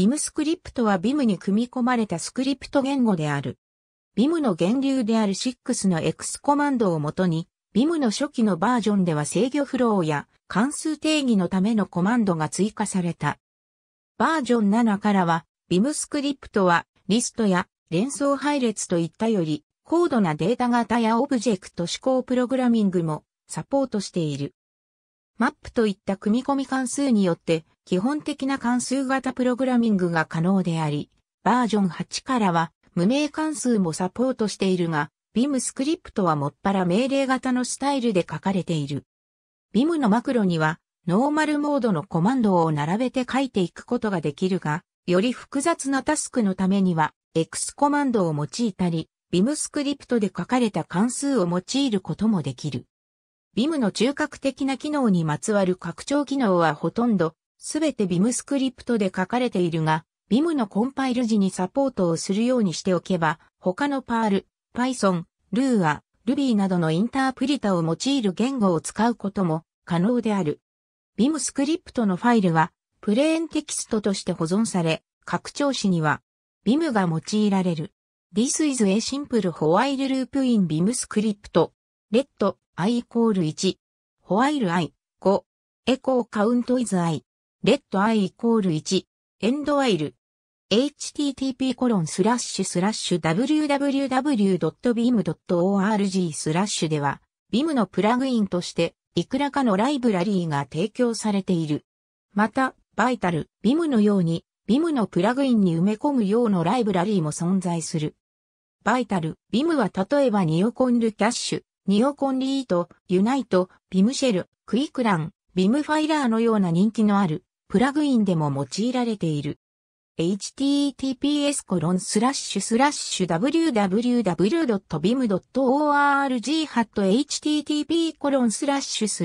ビムスクリプトはビムに組み込まれたスクリプト言語である。ビムの源流である6の X コマンドをもとに、ビムの初期のバージョンでは制御フローや関数定義のためのコマンドが追加された。バージョン7からは、ビムスクリプトはリストや連想配列といったより、高度なデータ型やオブジェクト指向プログラミングもサポートしている。マップといった組み込み関数によって基本的な関数型プログラミングが可能であり、バージョン8からは無名関数もサポートしているが、v i m スクリプトはもっぱら命令型のスタイルで書かれている。v i m のマクロには、ノーマルモードのコマンドを並べて書いていくことができるが、より複雑なタスクのためには、X コマンドを用いたり、v i m スクリプトで書かれた関数を用いることもできる。v i m の中核的な機能にまつわる拡張機能はほとんどすべて VIM スクリプトで書かれているが、VIM のコンパイル時にサポートをするようにしておけば、他の Perl、Python、Lua、Ruby などのインタープリタを用いる言語を使うことも可能である。VIM スクリプトのファイルは、プレーンテキストとして保存され、拡張子には、VIM が用いられる。This is a simple while loop in VIM script. Let i イコール1。while i 5。エ c o u n t w is i。レッドアイイコール1、エンドワイル。http コロンスラッシュスラッシュ w w w b a m o r g スラッシュでは、b ム m のプラグインとして、いくらかのライブラリーが提供されている。また、バイタル、b ム m のように、b ム m のプラグインに埋め込むようなライブラリーも存在する。バイタル、b ム m は例えばニオコンルキャッシュ、ニオコンリート、ユナイト、ビムシェル、クイクラン、ビムファイラーのような人気のあるプラグインでも用いられている。h t t p s w w w b i m o r g h i m d t t p v i m d o c s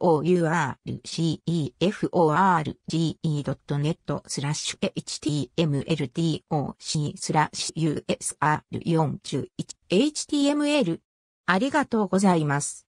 o u r c e f o r g e n e t htmldoc usr41 html ありがとうございます。